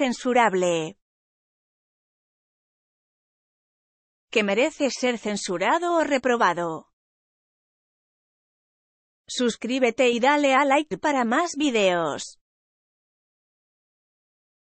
Censurable. Que merece ser censurado o reprobado. Suscríbete y dale a like para más videos.